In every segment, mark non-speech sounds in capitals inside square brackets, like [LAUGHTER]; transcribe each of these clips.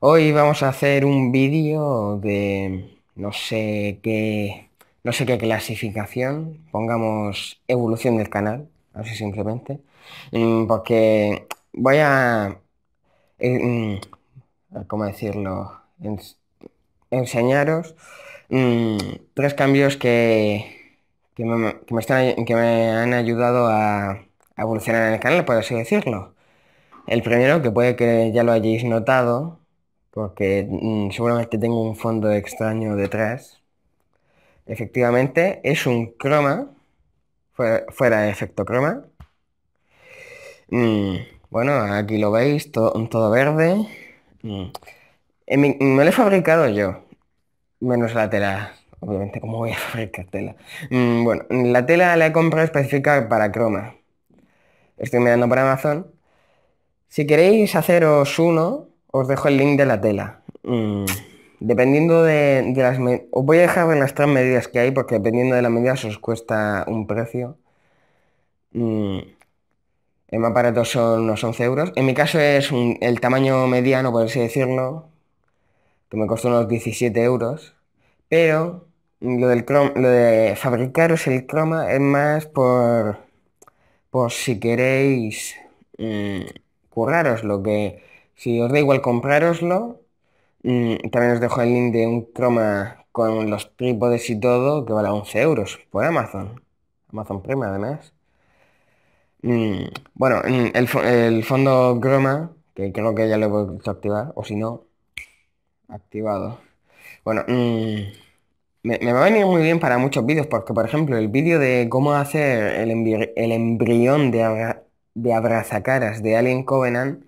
Hoy vamos a hacer un vídeo de no sé qué no sé qué clasificación, pongamos evolución del canal, así simplemente, mm, porque voy a eh, mm, cómo decirlo, enseñaros mm, tres cambios que, que, me, han ayudado a, evolucionar en el canal, por así decirlo. El primero, que puede que ya lo hayáis notado, porque mm, seguramente tengo un fondo extraño detrás. Efectivamente, es un croma, fuera, de efecto croma. Mm, bueno, aquí lo veis, todo verde. Mm, me lo he fabricado yo, menos la tela. Obviamente, ¿cómo voy a [LAUGHS] fabricar tela? bueno, la tela la he comprado específica para croma. Estoy mirando por Amazon si queréis haceros uno, os dejo el link de la tela. Mm, dependiendo de, de las os voy a dejar en las tres medidas que hay porque dependiendo de las medidas os cuesta un precio. En mm, El más barato son unos 11 euros. En mi caso es el tamaño mediano, por así decirlo, que me costó unos 17 euros. Pero lo, del de fabricaros el croma es más por, por si queréis... Mm, lo que si os da igual compraroslo mm, también os dejo el link de un croma con los trípodes y todo, que vale 11 euros por Amazon. Amazon Prime además. Mm, bueno, mm, el, el, fondo croma, que creo que ya lo he visto activar, o si no, activado. Bueno, me, va a venir muy bien para muchos vídeos, porque por ejemplo, el vídeo de cómo hacer el, embrión de de abrazacaras de Alien Covenant,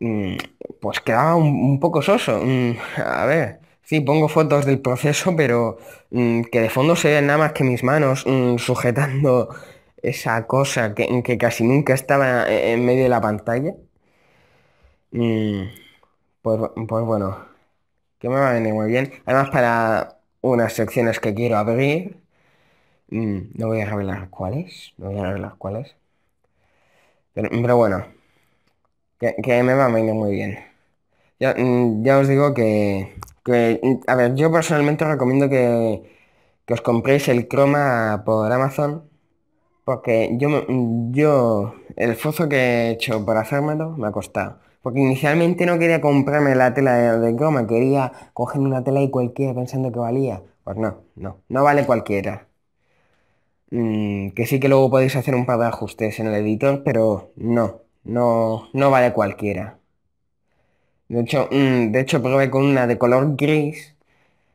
mm, pues quedaba un, poco soso. Mm, a ver, si pongo fotos del proceso, pero mm, que de fondo se vean nada más que mis manos sujetando esa cosa que, casi nunca estaba e-, en medio de la pantalla. Pues, pues bueno, que me va a venir muy bien. Además, para unas secciones que quiero abrir, no voy a revelar cuáles, no voy a revelar cuáles. Pero, bueno, que, me va muy bien. Ya, mm, os digo que, a ver, yo personalmente os recomiendo que, os compréis el croma por Amazon, porque yo, mm, yo el esfuerzo que he hecho para hacérmelo me ha costado. Porque inicialmente no quería comprarme la tela de, croma, quería coger una tela y cualquiera pensando que valía. Pues no, no, no vale cualquiera. Mm, que sí que luego podéis hacer un par de ajustes en el editor, pero no, no, no vale cualquiera. De hecho, mm, de hecho probé con una de color gris,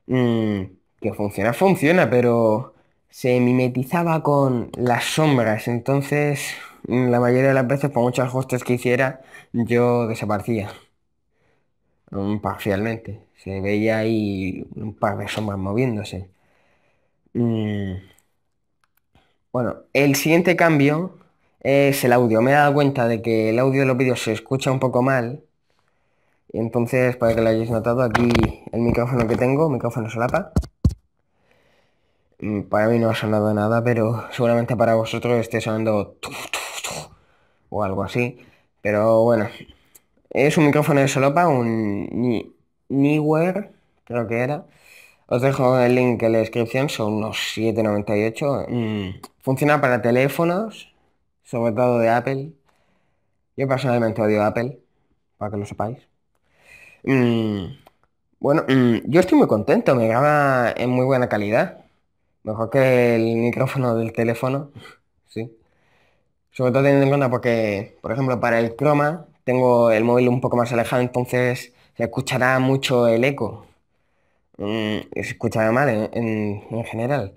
mm, que funciona, funciona, pero se mimetizaba con las sombras, entonces la mayoría de las veces, por muchos ajustes que hiciera, yo desaparecía. parcialmente. Se veía ahí un par de sombras moviéndose. Bueno, el siguiente cambio es el audio. Me he dado cuenta de que el audio de los vídeos se escucha un poco mal. entonces, para que lo hayáis notado, aquí el micrófono que tengo, micrófono solapa. Mm, para mí no ha sonado nada, pero seguramente para vosotros esté sonando o algo así. Pero bueno, es un micrófono de solapa, un Niwer creo que era. Os dejo el link en la descripción, son unos 7,98. Mm, funciona para teléfonos, sobre todo de Apple. Yo personalmente odio Apple, para que lo sepáis. Mm, bueno, mm, yo estoy muy contento, me graba en muy buena calidad. Mejor que el micrófono del teléfono, sí. Sobre todo teniendo en cuenta porque, por ejemplo, para el croma tengo el móvil un poco más alejado, entonces se escuchará mucho el eco. Mm, se escuchaba mal en, en, general.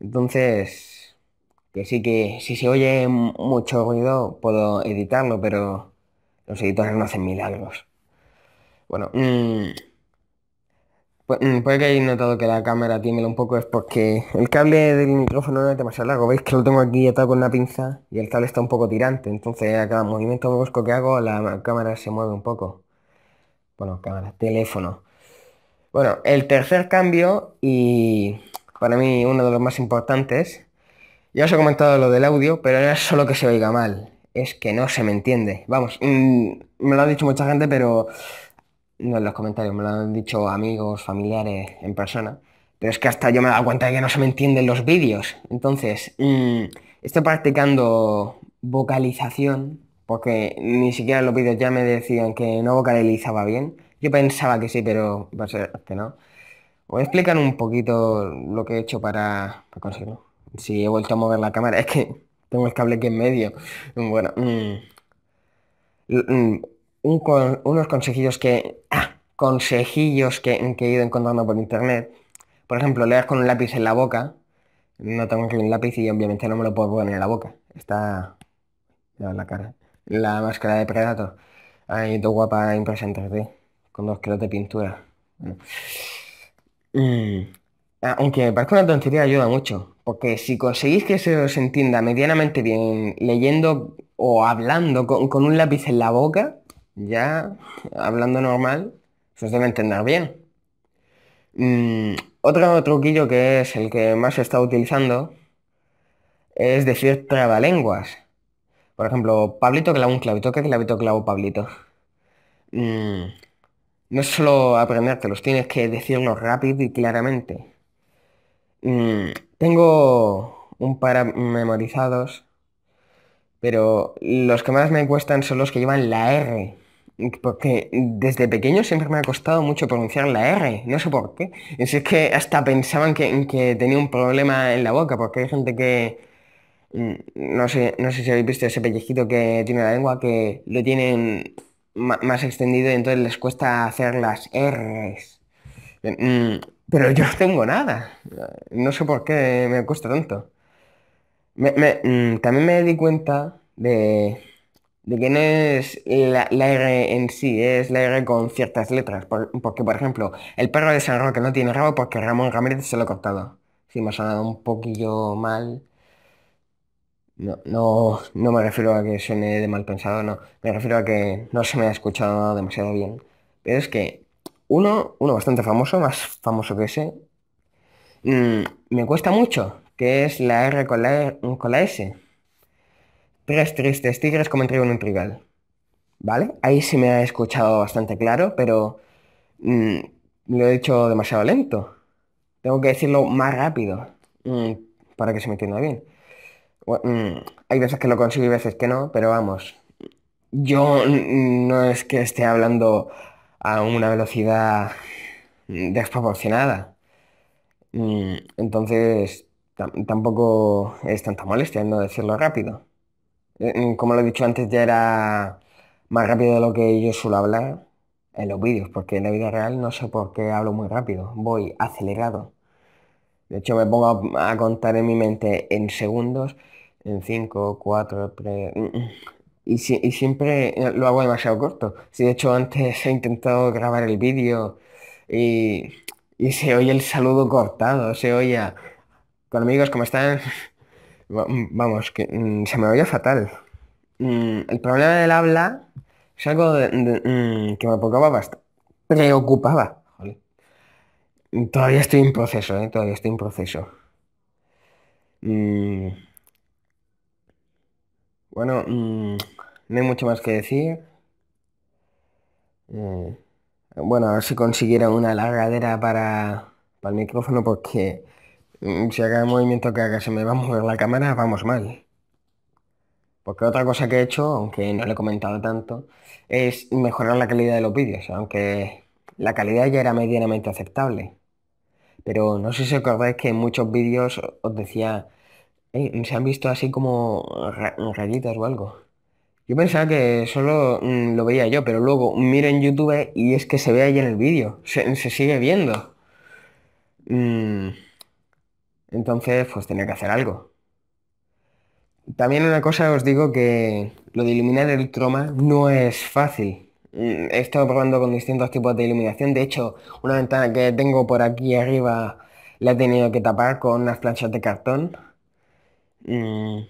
Entonces, que sí que si se oye mucho ruido puedo editarlo, pero los editores no hacen milagros. Bueno, mm, mm, puede que hayan notado que la cámara tiembla un poco, es porque el cable del micrófono no es demasiado largo. Veis que lo tengo aquí atado con una pinza y el cable está un poco tirante, entonces a cada movimiento brusco que hago la cámara se mueve un poco. Bueno, cámara, teléfono. Bueno, el tercer cambio y para mí uno de los más importantes, ya os he comentado lo del audio, pero no es solo que se oiga mal, es que no se me entiende. Vamos, mm, me lo ha dicho mucha gente, pero no en los comentarios, me lo han dicho amigos, familiares, en persona. Pero es que hasta yo me he dado cuenta de que no se me entienden los vídeos. Entonces, mm, estoy practicando vocalización, porque ni siquiera los vídeos ya me decían que no vocalizaba bien. Yo pensaba que sí, pero va a ser que no. Voy a explicar un poquito lo que he hecho para, conseguir conseguirlo? Si he vuelto a mover la cámara, [LAUGHS] es que tengo el cable que en medio. Bueno, mm, mm, unos consejillos que... Ah, consejillos que, he ido encontrando por internet. Por ejemplo, leas con un lápiz en la boca. No tengo aquí un lápiz y obviamente no me lo puedo poner en la boca. Está... la cara. La máscara de Predator. Ahí, tu guapa impresa con dos no de pintura. Mm. Mm. Ah, aunque me parece una tontería, ayuda mucho. Porque si conseguís que se os entienda medianamente bien leyendo o hablando con, un lápiz en la boca, ya hablando normal, se os debe entender bien. Mm, otro truquillo que es el que más se está utilizando es decir trabalenguas. Por ejemplo, Pablito clavo un clavito, que clavito clavo Pablito. No es solo aprendértelos, tienes que decirlo rápido y claramente. Mm, tengo un par memorizados, pero los que más me cuestan son los que llevan la R. Porque desde pequeño siempre me ha costado mucho pronunciar la R, no sé por qué. es que hasta pensaban que, que tenía un problema en la boca, porque hay gente que, mm, no sé, no sé si habéis visto ese pellejito que tiene la lengua, que lo tienen más extendido y entonces les cuesta hacer las R's. Mm, pero yo no tengo nada. No sé por qué me cuesta tanto. Mm, también me di cuenta de, de que no es la, R en sí, es la R con ciertas letras. porque, por ejemplo, el perro de San Roque no tiene rabo porque Ramón Ramírez se lo ha cortado. Sí, me ha sonado un poquillo mal. No, no, me refiero a que suene de mal pensado, no. Me refiero a que no se me ha escuchado demasiado bien. Pero es que uno, uno bastante famoso, más famoso que ese, mm, me cuesta mucho, que es la R con la, e, con S. Tres tristes tigres como en un trigal. ¿Vale? Ahí sí me ha escuchado bastante claro, pero mm, lo he dicho demasiado lento. Tengo que decirlo más rápido mm, para que se me entienda bien. Mm, hay veces que lo consigo y veces que no, pero vamos, yo no es que esté hablando a una velocidad desproporcionada. Mm, entonces, tampoco es tanta molestia no decirlo rápido. Eh, mm, como lo he dicho antes, ya era más rápido de lo que yo suelo hablar en los vídeos, porque en la vida real no sé por qué hablo muy rápido, voy acelerado. De hecho, me pongo a, contar en mi mente en segundos, en 5, 4, mm, mm. Y, siempre lo hago demasiado corto. Si de hecho antes [LAUGHS] he intentado grabar el vídeo y, se oye el saludo cortado, se oye... con amigos, como están? [LAUGHS] Mm, vamos, que se me oye fatal. el problema del habla es algo que me preocupaba bastante. Preocupaba. Todavía estoy en proceso, ¿eh? Todavía estoy en proceso. Mm. Bueno, mm, no hay mucho más que decir. Eh, bueno, a ver si consiguiera una largadera para, el micrófono porque mm, si haga el movimiento que haga se me va a mover la cámara, vamos mal. Porque otra cosa que he hecho, aunque no le he comentado tanto, es mejorar la calidad de los vídeos, aunque la calidad ya era medianamente aceptable. Pero no sé si acordáis que en muchos vídeos os decía, se han visto así como rayitas o algo. Yo pensaba que solo mm, lo veía yo, pero luego miro en YouTube y es que se ve ahí en el vídeo, se, sigue viendo. Mm, entonces, pues tenía que hacer algo. También una cosa os digo que lo de eliminar el trauma no es fácil he estado probando con distintos tipos de iluminación. De hecho, una ventana que tengo por aquí arriba la he tenido que tapar con unas planchas de cartón. Mm,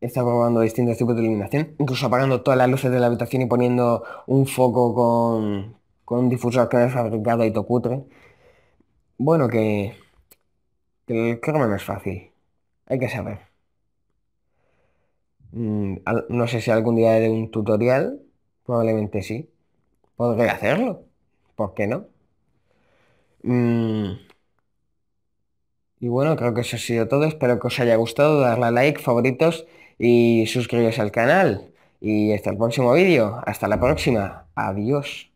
he estado probando distintos tipos de iluminación. Incluso apagando todas las luces de la habitación y poniendo un foco con, con un difusor que me he fabricado y tocutre. Bueno, que, que el croma es fácil. Hay que saber. Mm, no sé si algún día haré un tutorial Probablemente sí. Podré hacerlo. ¿Por qué no? Mm. Y bueno, creo que eso ha sido todo. Espero que os haya gustado. Darle a like, favoritos y suscribiros al canal. Y hasta el próximo vídeo. Hasta la próxima. Adiós.